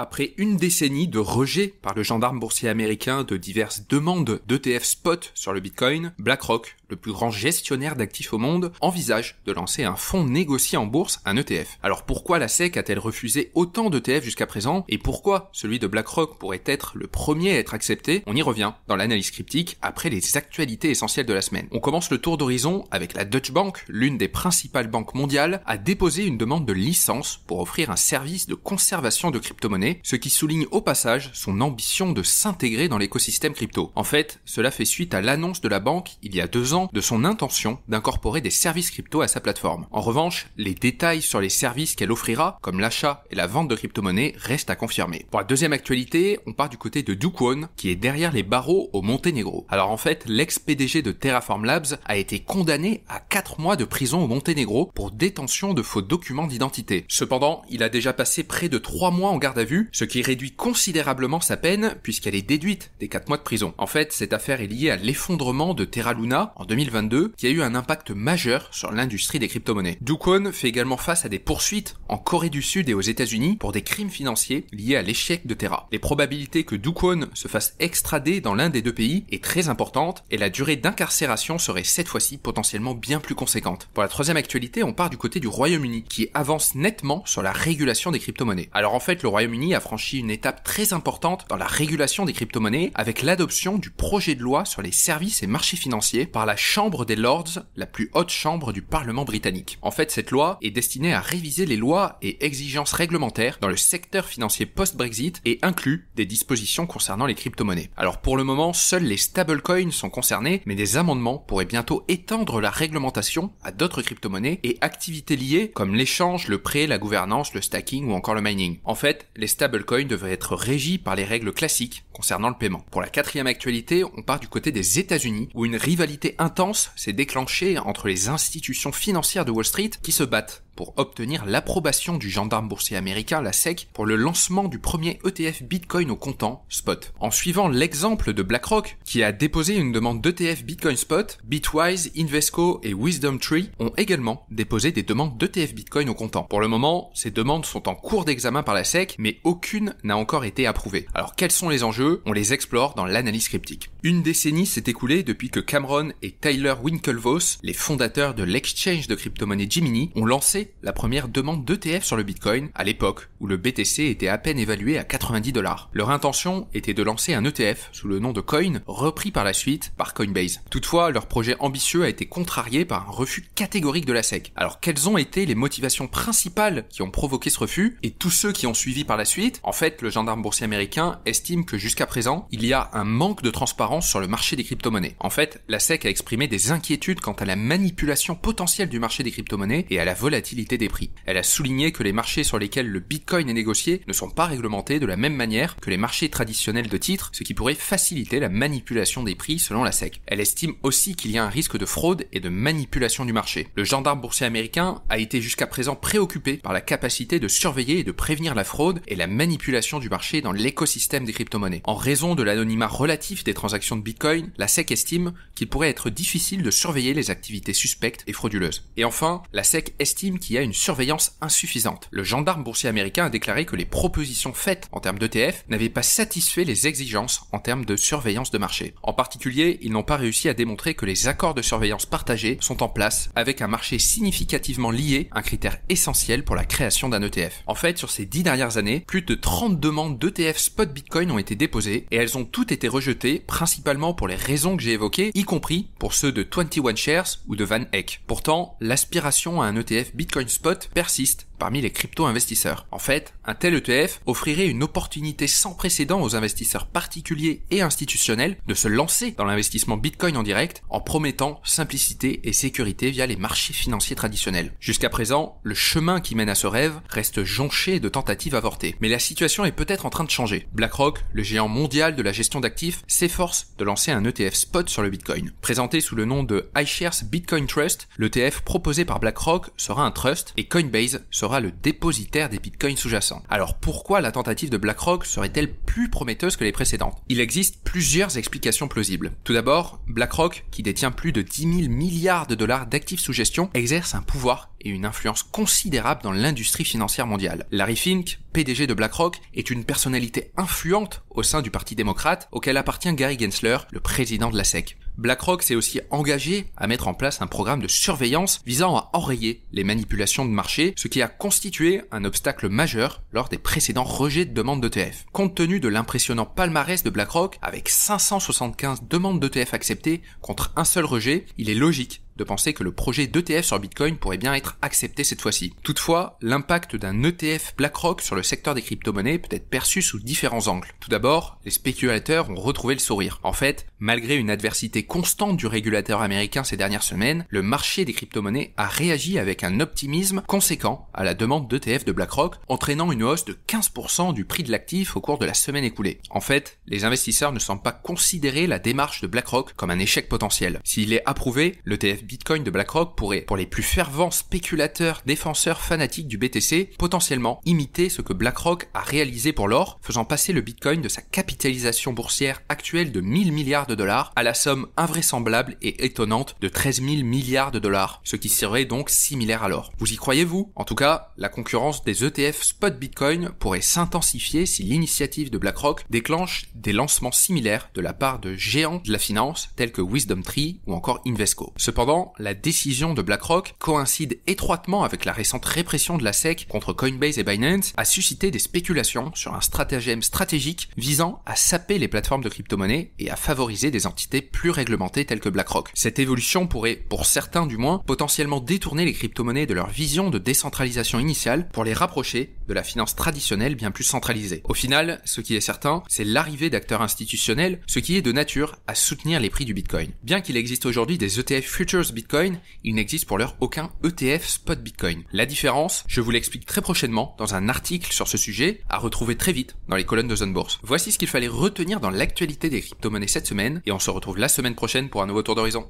Après une décennie de rejet par le gendarme boursier américain de diverses demandes d'ETF spot sur le Bitcoin, BlackRock le plus grand gestionnaire d'actifs au monde, envisage de lancer un fonds négocié en bourse, un ETF. Alors pourquoi la SEC a-t-elle refusé autant d'ETF jusqu'à présent et pourquoi celui de BlackRock pourrait être le premier à être accepté On y revient dans l'analyse cryptique après les actualités essentielles de la semaine. On commence le tour d'horizon avec la Deutsche Bank, l'une des principales banques mondiales, a déposé une demande de licence pour offrir un service de conservation de crypto monnaie ce qui souligne au passage son ambition de s'intégrer dans l'écosystème crypto. En fait, cela fait suite à l'annonce de la banque il y a deux ans de son intention d'incorporer des services crypto à sa plateforme. En revanche, les détails sur les services qu'elle offrira, comme l'achat et la vente de crypto-monnaies, restent à confirmer. Pour la deuxième actualité, on part du côté de Du qui est derrière les barreaux au Monténégro. Alors en fait, l'ex-PDG de Terraform Labs a été condamné à 4 mois de prison au Monténégro pour détention de faux documents d'identité. Cependant, il a déjà passé près de 3 mois en garde à vue, ce qui réduit considérablement sa peine puisqu'elle est déduite des 4 mois de prison. En fait, cette affaire est liée à l'effondrement de Terra Luna 2022 qui a eu un impact majeur sur l'industrie des crypto-monnaies. Doukon fait également face à des poursuites en Corée du Sud et aux États-Unis pour des crimes financiers liés à l'échec de Terra. Les probabilités que Doukon se fasse extrader dans l'un des deux pays est très importante et la durée d'incarcération serait cette fois-ci potentiellement bien plus conséquente. Pour la troisième actualité, on part du côté du Royaume-Uni qui avance nettement sur la régulation des crypto-monnaies. Alors en fait, le Royaume-Uni a franchi une étape très importante dans la régulation des crypto-monnaies avec l'adoption du projet de loi sur les services et marchés financiers par la Chambre des Lords, la plus haute chambre du Parlement britannique. En fait, cette loi est destinée à réviser les lois et exigences réglementaires dans le secteur financier post-Brexit et inclut des dispositions concernant les crypto-monnaies. Alors pour le moment, seuls les stablecoins sont concernés, mais des amendements pourraient bientôt étendre la réglementation à d'autres crypto-monnaies et activités liées comme l'échange, le prêt, la gouvernance, le stacking ou encore le mining. En fait, les stablecoins devraient être régis par les règles classiques concernant le paiement. Pour la quatrième actualité, on part du côté des États-Unis où une rivalité intense s'est déclenchée entre les institutions financières de Wall Street qui se battent pour obtenir l'approbation du gendarme boursier américain, la SEC, pour le lancement du premier ETF Bitcoin au comptant, Spot. En suivant l'exemple de BlackRock, qui a déposé une demande d'ETF Bitcoin Spot, Bitwise, Invesco et WisdomTree ont également déposé des demandes d'ETF Bitcoin au comptant. Pour le moment, ces demandes sont en cours d'examen par la SEC, mais aucune n'a encore été approuvée. Alors quels sont les enjeux On les explore dans l'analyse cryptique. Une décennie s'est écoulée depuis que Cameron et Tyler Winklevoss, les fondateurs de l'exchange de crypto-monnaie Jiminy, ont lancé la première demande d'ETF sur le Bitcoin à l'époque où le BTC était à peine évalué à 90 dollars. Leur intention était de lancer un ETF sous le nom de Coin, repris par la suite par Coinbase. Toutefois, leur projet ambitieux a été contrarié par un refus catégorique de la SEC. Alors quelles ont été les motivations principales qui ont provoqué ce refus et tous ceux qui ont suivi par la suite En fait, le gendarme boursier américain estime que jusqu'à présent, il y a un manque de transparence sur le marché des crypto-monnaies. En fait, la SEC a exprimé des inquiétudes quant à la manipulation potentielle du marché des crypto-monnaies et à la volatilité des prix. Elle a souligné que les marchés sur lesquels le Bitcoin est négocié ne sont pas réglementés de la même manière que les marchés traditionnels de titres, ce qui pourrait faciliter la manipulation des prix selon la SEC. Elle estime aussi qu'il y a un risque de fraude et de manipulation du marché. Le gendarme boursier américain a été jusqu'à présent préoccupé par la capacité de surveiller et de prévenir la fraude et la manipulation du marché dans l'écosystème des crypto-monnaies. En raison de l'anonymat relatif des transactions de Bitcoin, la SEC estime qu'il pourrait être difficile de surveiller les activités suspectes et frauduleuses. Et enfin, la SEC estime qu'il y a une surveillance insuffisante. Le gendarme boursier américain a déclaré que les propositions faites en termes d'ETF n'avaient pas satisfait les exigences en termes de surveillance de marché. En particulier, ils n'ont pas réussi à démontrer que les accords de surveillance partagés sont en place avec un marché significativement lié, un critère essentiel pour la création d'un ETF. En fait, sur ces dix dernières années, plus de 30 demandes d'ETF spot Bitcoin ont été déposées et elles ont toutes été rejetées, principalement pour les raisons que j'ai évoquées, y compris pour ceux de 21 Shares ou de Van Eck. Pourtant, l'aspiration à un ETF Bitcoin Spot persiste parmi les crypto-investisseurs. En fait, un tel ETF offrirait une opportunité sans précédent aux investisseurs particuliers et institutionnels de se lancer dans l'investissement Bitcoin en direct en promettant simplicité et sécurité via les marchés financiers traditionnels. Jusqu'à présent, le chemin qui mène à ce rêve reste jonché de tentatives avortées. Mais la situation est peut-être en train de changer. BlackRock, le géant mondial de la gestion d'actifs, s'efforce de lancer un ETF spot sur le Bitcoin. Présenté sous le nom de iShares Bitcoin Trust, l'ETF proposé par BlackRock sera un trust et Coinbase sera le dépositaire des bitcoins sous-jacents. Alors pourquoi la tentative de BlackRock serait-elle plus prometteuse que les précédentes Il existe plusieurs explications plausibles. Tout d'abord, BlackRock, qui détient plus de 10 000 milliards de dollars d'actifs sous gestion, exerce un pouvoir et une influence considérable dans l'industrie financière mondiale. Larry Fink, PDG de BlackRock, est une personnalité influente au sein du Parti démocrate auquel appartient Gary Gensler, le président de la SEC. BlackRock s'est aussi engagé à mettre en place un programme de surveillance visant à enrayer les manipulations de marché, ce qui a constitué un obstacle majeur lors des précédents rejets de demandes d'ETF. Compte tenu de l'impressionnant palmarès de BlackRock, avec 575 demandes d'ETF acceptées contre un seul rejet, il est logique de penser que le projet d'ETF sur Bitcoin pourrait bien être accepté cette fois-ci. Toutefois, l'impact d'un ETF BlackRock sur le secteur des crypto-monnaies peut être perçu sous différents angles. Tout d'abord, les spéculateurs ont retrouvé le sourire. En fait, malgré une adversité constante du régulateur américain ces dernières semaines, le marché des crypto-monnaies a réagi avec un optimisme conséquent à la demande d'ETF de BlackRock, entraînant une hausse de 15% du prix de l'actif au cours de la semaine écoulée. En fait, les investisseurs ne semblent pas considérer la démarche de BlackRock comme un échec potentiel. S'il est approuvé, l'ETF Bitcoin de BlackRock pourrait, pour les plus fervents spéculateurs, défenseurs, fanatiques du BTC, potentiellement imiter ce que BlackRock a réalisé pour l'or, faisant passer le Bitcoin de sa capitalisation boursière actuelle de 1000 milliards de dollars à la somme invraisemblable et étonnante de 13 000 milliards de dollars, ce qui serait donc similaire à l'or. Vous y croyez-vous En tout cas, la concurrence des ETF spot Bitcoin pourrait s'intensifier si l'initiative de BlackRock déclenche des lancements similaires de la part de géants de la finance tels que WisdomTree ou encore Invesco. Cependant, la décision de BlackRock coïncide étroitement avec la récente répression de la SEC contre Coinbase et Binance, a suscité des spéculations sur un stratagème stratégique visant à saper les plateformes de crypto-monnaies et à favoriser des entités plus réglementées telles que BlackRock. Cette évolution pourrait, pour certains du moins, potentiellement détourner les crypto-monnaies de leur vision de décentralisation initiale pour les rapprocher de la finance traditionnelle bien plus centralisée. Au final, ce qui est certain, c'est l'arrivée d'acteurs institutionnels, ce qui est de nature à soutenir les prix du Bitcoin. Bien qu'il existe aujourd'hui des ETF futures Bitcoin, il n'existe pour l'heure aucun ETF spot Bitcoin. La différence, je vous l'explique très prochainement dans un article sur ce sujet à retrouver très vite dans les colonnes de Zone Bourse. Voici ce qu'il fallait retenir dans l'actualité des crypto-monnaies cette semaine et on se retrouve la semaine prochaine pour un nouveau tour d'horizon.